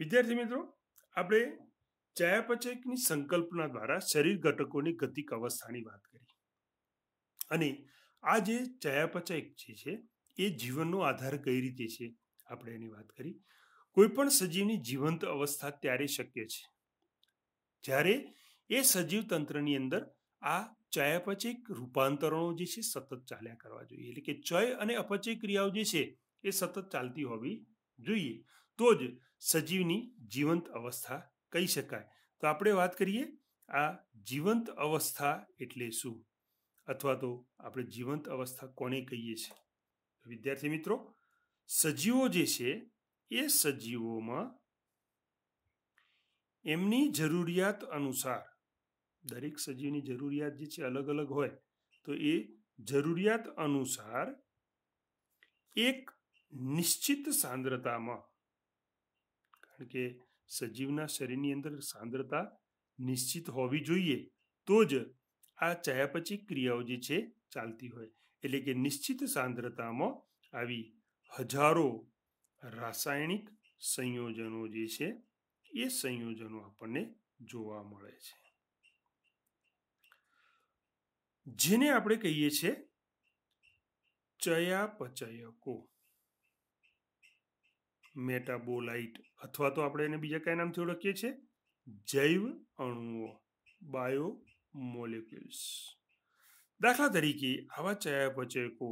વિદ્યાર્થી મિત્રો આપણે ચયાપચયની સંકલ્પના દ્વારા શરીર ઘટકોની ગતિક અવસ્થાની વાત કરી અને આ જે ચયાપચય છે એ જીવનનો આધાર કઈ રીતે છે આપણે એની વાત કરી કોઈ પણ સજીવની જીવંત અવસ્થા ત્યારે શક્ય છે જ્યારે એ સજીવ તંત્રની અંદર આ ચયાપચયિક રૂપાંતરણો જે છે સતત ચાલ્યા કરવા જોઈએ એટલે કે ચય અને અપચય ક્રિયાઓ જે છે એ સતત ચાલતી હોવી જોઈએ તો જ સજીવની જીવંત અવસ્થા કહી શકાય તો આપણે વાત કરીએ આ જીવંત અવસ્થા એટલે શું અથવા તો આપણે જીવંત અવસ્થા કોને કહીએ છીએ વિદ્યાર્થી મિત્રો સજીવો જે છે એ સજીવોમાં એમની જરૂરિયાત અનુસાર દરેક સજીવની જરૂરિયાત જે છે અલગ અલગ હોય તો એ જરૂરિયાત અનુસાર એક નિશ્ચિત સાંદ્રતામાં કારણ કે સજીવના શરીરની અંદર સાંદ્રતા નિશ્ચિત હોવી જોઈએ તો જ આ ચયાપચી ક્રિયાઓ જે છે ચાલતી હોય એટલે કે નિશ્ચિત સાંદ્રતામાં આવી હજારો રાસાયણિક સંયોજનો જે છે એ સંયોજનો આપણને જોવા મળે છે જેને આપણે કહીએ છીએ ચયાપચયકો મેટાબોલાઇટ અથવા તો આપણે એને બીજા કયા નામથી ઓળખીએ છીએ જૈવ અણુઓ બાયો મોલેક્યુલ્સ દાખલા તરીકે આવા ચયાપચયકો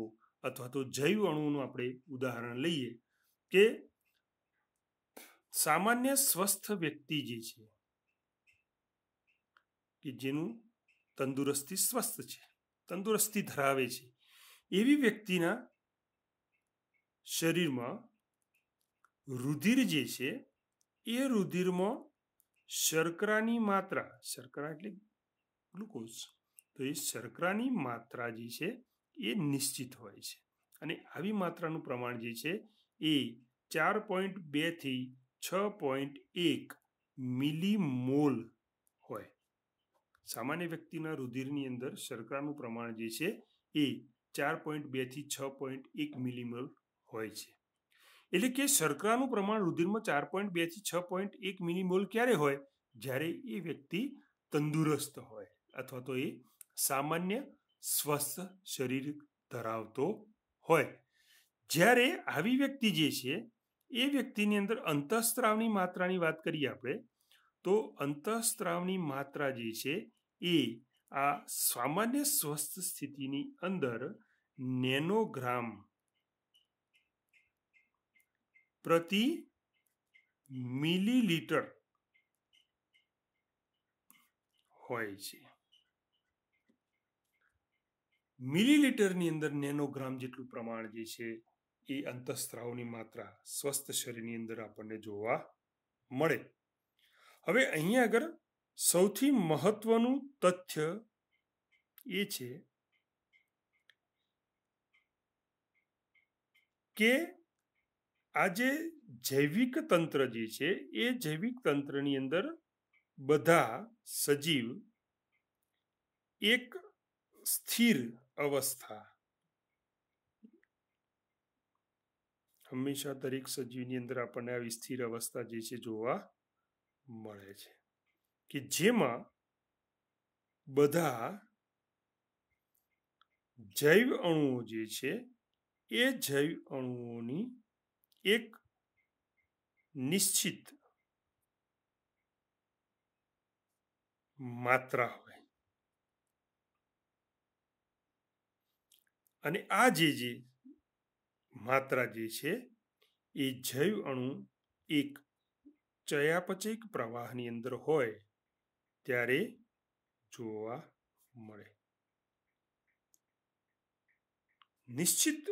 અથવા તો જૈવ અણુઓનું આપણે ઉદાહરણ લઈએ કે સામાન્ય સ્વસ્થ વ્યક્તિ જે છે કે જેનું તંદુરસ્તી સ્વસ્થ છે તંદુરસ્તી ધરાવે છે એવી વ્યક્તિના શરીરમાં રુધિર જે છે એ રુધિરમાં શર્કરાની માત્રા શર્કરા એટલે ગ્લુકોઝ તો એ શર્કરાની માત્રા જે છે એ નિશ્ચિત હોય છે અને આવી માત્રાનું પ્રમાણ જે છે એ ચાર પોઈન્ટ બેથી છ પોઈન્ટ એક મિલી મોલ હોય સામાન્ય વ્યક્તિના રુધિરની અંદર શર્કરાનું પ્રમાણ જે છે એ ચાર પોઈન્ટ બેથી છ પોઈન્ટ એક મિલીમોલ હોય છે એટલે કે શર્કરાનું પ્રમાણ રુધિરમાં ચાર પોઈન્ટ બે થી છ પોઈન્ટ એક મિનિમોલ ક્યારે હોય જ્યારે એ વ્યક્તિ તંદુરસ્ત હોય અથવા તો એ સામાન્ય સ્વસ્થ શરીર ધરાવતો હોય જ્યારે આવી વ્યક્તિ જે છે એ વ્યક્તિની અંદર અંતઃસ્ત્રાવની માત્રાની વાત કરીએ આપણે તો અંતઃસ્ત્રાવની માત્રા જે છે એ આ સામાન્ય સ્વસ્થ સ્થિતિની અંદર નેનોગ્રામ પ્રતિ મિલીલીટર હોય છે મિલીલીટરની અંદર નેનોગ્રામ જેટલું પ્રમાણ જે છે એ અંતઃસ્ત્રાવની માત્રા સ્વસ્થ શરીરની અંદર આપણને જોવા મળે હવે અહીંયા આગળ સૌથી મહત્વનું તથ્ય એ છે કે આજે જૈવિક તંત્ર જે છે એ જૈવિક તંત્રની અંદર બધા સજીવ એક સ્થિર અવસ્થા હંમેશા દરેક સજીવની અંદર આપણને આવી સ્થિર અવસ્થા જે છે જોવા મળે છે કે જેમાં બધા જૈવ અણુઓ જે છે એ જૈવ અણુઓની एक निश्चित मात्रा હોય અને આ જે જે માત્રા જે છે એ જૈવ અણુ એક ચયાપચયક પ્રવાહની અંદર હોય ત્યારે જોવા મળે નિશ્ચિત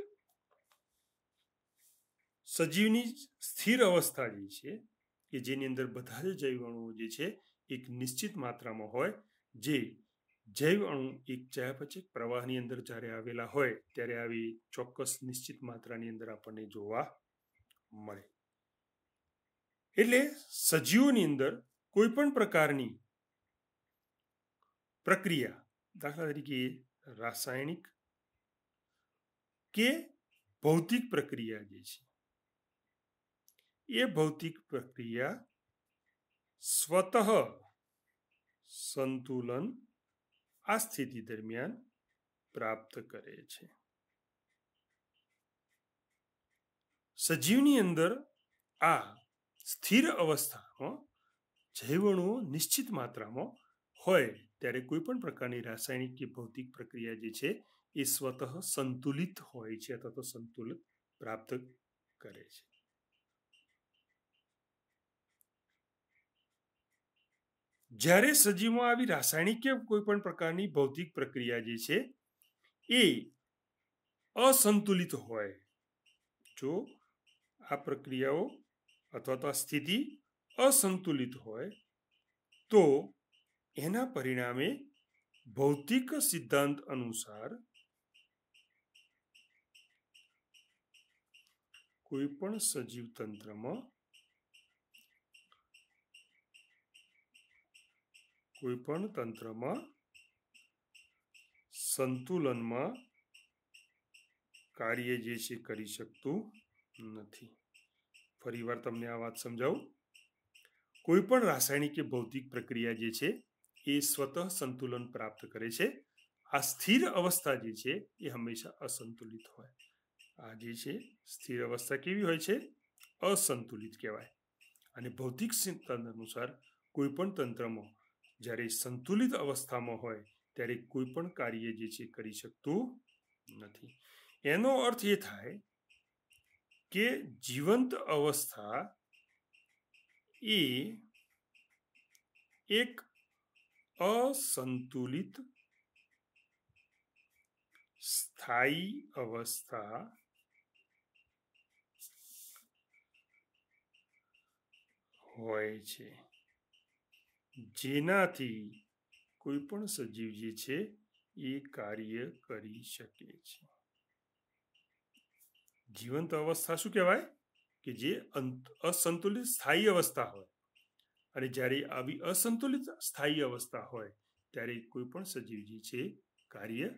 સજીવની સ્થિર અવસ્થા જે છે કે જેની અંદર બધા જ જૈવ અણુઓ જે છે એક નિશ્ચિત માત્રામાં હોય જે જૈવ અણુ એક ચયાપચય પ્રવાહની અંદર જ્યારે આવેલા હોય ત્યારે આવી ચોક્કસ નિશ્ચિત માત્રાની અંદર આપણને જોવા મળે એટલે સજીવોની અંદર કોઈ પણ પ્રકારની પ્રક્રિયા દાખલા તરીકે રાસાયણિક કે ભૌતિક પ્રક્રિયા જે છે એ ભૌતિક પ્રક્રિયા સ્વતઃ સંતુલન આ સ્થિતિ દરમિયાન પ્રાપ્ત કરે છે સજીવની અંદર આ સ્થિર અવસ્થામાં જૈવણુઓ નિશ્ચિત માત્રામાં હોય ત્યારે કોઈ પણ પ્રકારની રાસાયણિક કે ભૌતિક પ્રક્રિયા જે છે એ સ્વતઃ સંતુલિત હોય છે અથવા તો સંતુલિત પ્રાપ્ત કરે છે જ્યારે સજીવમાં આવી રાસાયણિક કે કોઈ પણ પ્રકારની ભૌતિક પ્રક્રિયા જે છે એ અસંતુલિત હોય જો આ પ્રક્રિયાઓ અથવા તો આ સ્થિતિ અસંતુલિત હોય તો એના પરિણામે ભૌતિક સિદ્ધાંત અનુસાર કોઈ પણ સજીવ તંત્રમાં કોઈપણ તંત્રમાં સંતુલનમાં કાર્ય જે છે કરી શકતું નથી ફરીવાર તમને આ વાત સમજાવું કોઈપણ રાસાયણિક કે ભૌતિક પ્રક્રિયા જે છે એ સ્વતઃ સંતુલન પ્રાપ્ત કરે છે આ સ્થિર અવસ્થા જે છે એ હંમેશા અસંતુલિત હોય આ જે છે સ્થિર અવસ્થા કેવી હોય છે અસંતુલિત કહેવાય અને ભૌતિક સિદ્ધાંત અનુસાર કોઈપણ તંત્રમાં જ્યારે સંતુલિત અવસ્થામાં હોય ત્યારે કોઈ પણ કાર્ય જે છે કરી શકતું નથી એનો અર્થ એ થાય કે જીવંત અવસ્થા એ એક અસંતુલિત સ્થાયી અવસ્થા હોય છે જેનાથી કોઈ પણ સજીવ જે છે એ કાર્ય કરી શકે છે જીવંત અવસ્થા શું કહેવાય કે જે અસંતુલિત સ્થાયી અવસ્થા હોય અને જ્યારે આવી અસંતુલિત સ્થાયી અવસ્થા હોય ત્યારે કોઈ પણ સજીવ જે છે કાર્ય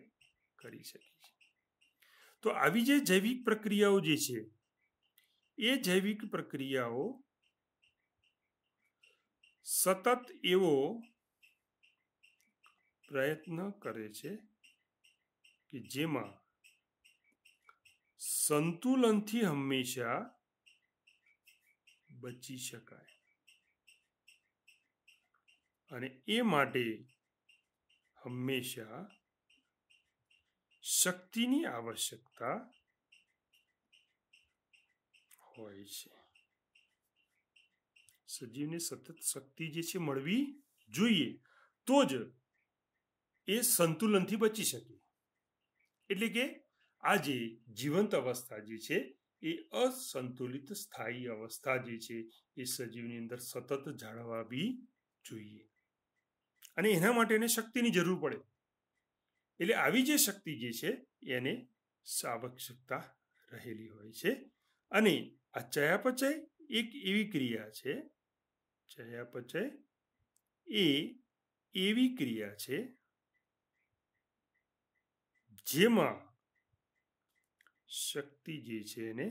કરી શકે છે તો આવી જે જૈવિક પ્રક્રિયાઓ જે છે એ જૈવિક પ્રક્રિયાઓ સતત એવો પ્રયત્ન કરે છે કે જેમાં સંતુલનથી હંમેશા બચી શકાય અને એ માટે હંમેશા શક્તિની આવશ્યકતા હોય છે સજીવને સતત શક્તિ જે છે મળવી જોઈએ તો જ એ સંતુલનથી બચી શકે એટલે કે આ જે જીવંત અવસ્થા જે છે એ અસંતુલિત સ્થાયી અવસ્થા જે છે એ સજીવની અંદર સતત જાળવાવી જોઈએ અને એના માટે એને શક્તિની જરૂર પડે એટલે આવી જે શક્તિ જે છે એને આવશ્યકતા રહેલી હોય છે અને આ ચયાપચય એક એવી ક્રિયા છે ચયાપચય એ એવી ક્રિયા છે જેમાં શક્તિ જે છે એને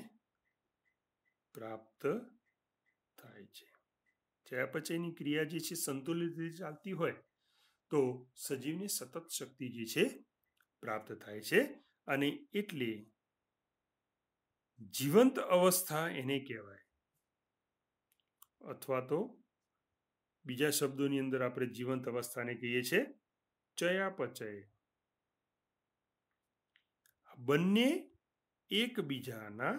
પ્રાપ્ત થાય છે ચયાપચયની ક્રિયા જે છે સંતુલિત રીતે ચાલતી હોય તો સજીવની સતત શક્તિ જે છે પ્રાપ્ત થાય છે અને એટલે જીવંત અવસ્થા એને કહેવાય અથવા તો બીજા શબ્દોની અંદર આપણે જીવંત અવસ્થાને કહીએ છીએ ચયાપચય બંને એકબીજાના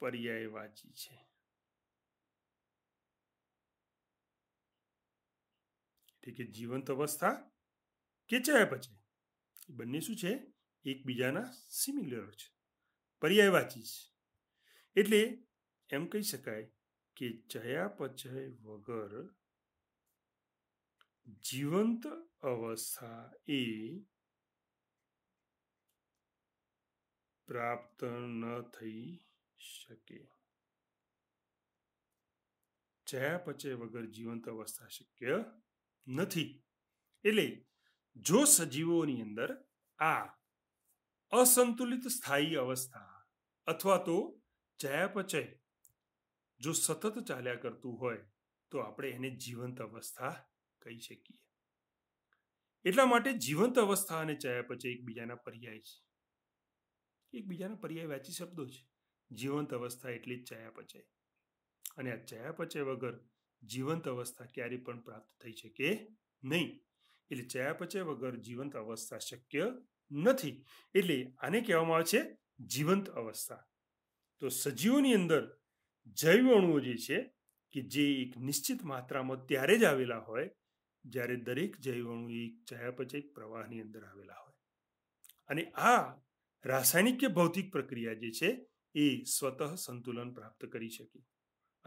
પર્યાયવાચી છે એટલે કે જીવંત અવસ્થા કે ચયાપચય બંને શું છે એકબીજાના સિમિલર છે પર્યાયવાચી છે એટલે એમ કહી શકાય કે ચયાપચય વગર જીવંત અવસ્થા એ પ્રાપ્ત ન થઈ શકે ચયાપચય વગર જીવંત અવસ્થા શક્ય નથી એટલે જો સજીવોની અંદર આ અસંતુલિત સ્થાયી અવસ્થા અથવા તો ચયાપચય જો સતત ચાલ્યા કરતું હોય તો આપણે એને જીવંત અવસ્થા કહી શકીએ એટલા માટે જીવંત અવસ્થા અને ચયાપચય એકબીજાના પર્યાય છે એકબીજાના પર્યાય વાંચી શબ્દો છે જીવંત અવસ્થા એટલે જ ચયાપચય અને આ ચયાપચય વગર જીવંત અવસ્થા ક્યારેય પણ પ્રાપ્ત થઈ શકે નહીં એટલે ચયાપચય વગર જીવંત અવસ્થા શક્ય નથી એટલે આને કહેવામાં આવે છે જીવંત અવસ્થા તો સજીવોની અંદર જૈવ અણુઓ જે છે કે જે એક નિશ્ચિત માત્રામાં ત્યારે જ આવેલા હોય જ્યારે દરેક જૈવાણુ એક ચયાપચય પ્રવાહની અંદર આવેલા હોય અને આ રાસાયણિક કે ભૌતિક પ્રક્રિયા જે છે એ સ્વતઃ સંતુલન પ્રાપ્ત કરી શકે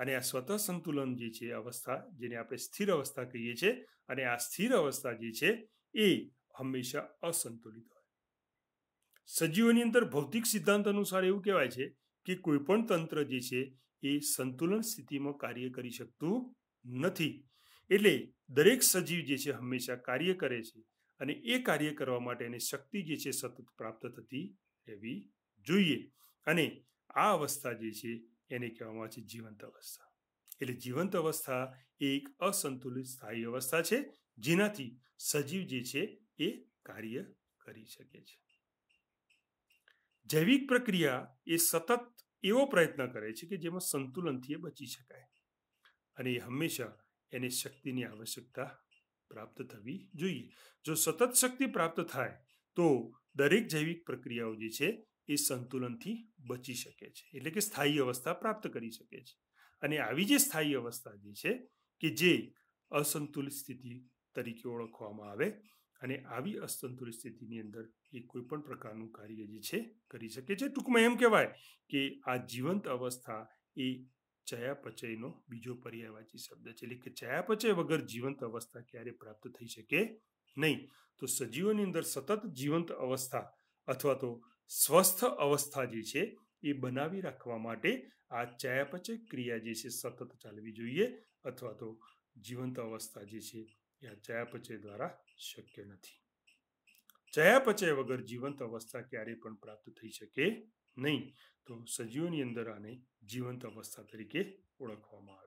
અને આ સ્વતઃ સંતુલન જે છે અવસ્થા જેને આપણે સ્થિર અવસ્થા કહીએ છીએ અને આ સ્થિર અવસ્થા જે છે એ હંમેશા અસંતુલિત હોય સજીવોની અંદર ભૌતિક સિદ્ધાંત અનુસાર એવું કહેવાય છે કે કોઈપણ તંત્ર જે છે એ સંતુલન સ્થિતિમાં કાર્ય કરી શકતું નથી એટલે દરેક સજીવ જે છે હંમેશા કાર્ય કરે છે અને એ કાર્ય કરવા માટે એની શક્તિ જે છે સતત પ્રાપ્ત થતી રહેવી જોઈએ અને આ અવસ્થા જે છે એને કહેવામાં આવે છે જીવંત અવસ્થા એટલે જીવંત અવસ્થા એક અસંતુલિત સ્થાયી અવસ્થા છે જેનાથી સજીવ જે છે એ કાર્ય કરી શકે છે જૈવિક પ્રક્રિયા એ સતત એવો પ્રયત્ન કરે છે કે જેમાં સંતુલનથી બચી શકાય અને એ હંમેશા એની શક્તિની આવશ્યકતા પ્રાપ્ત થવી જોઈએ જો સતત શક્તિ પ્રાપ્ત થાય તો દરેક જૈવિક પ્રક્રિયાઓ જે છે એ સંતુલનથી બચી શકે છે એટલે કે સ્થાયી અવસ્થા પ્રાપ્ત કરી શકે છે અને આવી જે સ્થાયી અવસ્થા જે છે કે જે અસંતુલિત સ્થિતિ તરીકે ઓળખવામાં આવે અને આવી અસંતુલિત સ્થિતિની અંદર એ કોઈ પણ પ્રકારનું કાર્ય જે છે કરી શકે છે ટૂંકમાં એમ કહેવાય કે આ જીવંત અવસ્થા એ चयापचय नो बीजो पर्यायवाची शब्द चलिए कि चयापचय वगर जीवंत अवस्था क्यारे प्राप्त થઈ શકે નહીં તો સજીવો ની અંદર સતત જીવંત અવસ્થા અથવા તો સ્વસ્થ અવસ્થા જે છે એ બનાવી રાખવા માટે આ ચયાપचय ક્રિયા જેસે સતત ચાલવી જોઈએ અથવા તો જીવંત અવસ્થા જે છે એ ચયાપचय દ્વારા શક્ય નથી ચયાપचय વગર જીવંત અવસ્થા ક્યારે પણ પ્રાપ્ત થઈ શકે નહીં તો સજીવોની અંદર આને જીવંત અવસ્થા તરીકે ઓળખવામાં આવે